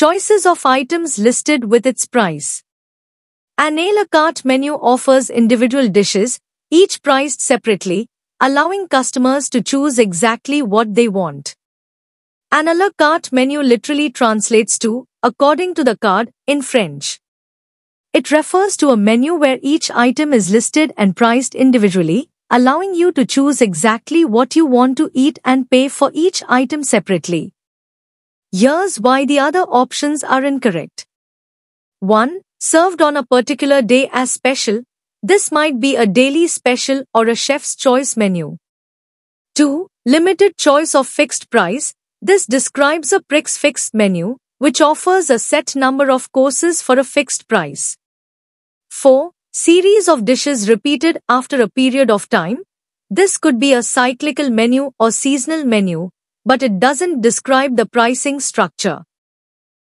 Choices of items listed with its price. An a la carte menu offers individual dishes, each priced separately, allowing customers to choose exactly what they want. An a la carte menu literally translates to, according to the card, in French. It refers to a menu where each item is listed and priced individually, allowing you to choose exactly what you want to eat and pay for each item separately. Here's why the other options are incorrect. 1. Served on a particular day as special. This might be a daily special or a chef's choice menu. 2. Limited choice of fixed price. This describes a Prix Fix menu, which offers a set number of courses for a fixed price. 4. Series of dishes repeated after a period of time. This could be a cyclical menu or seasonal menu, but it doesn't describe the pricing structure.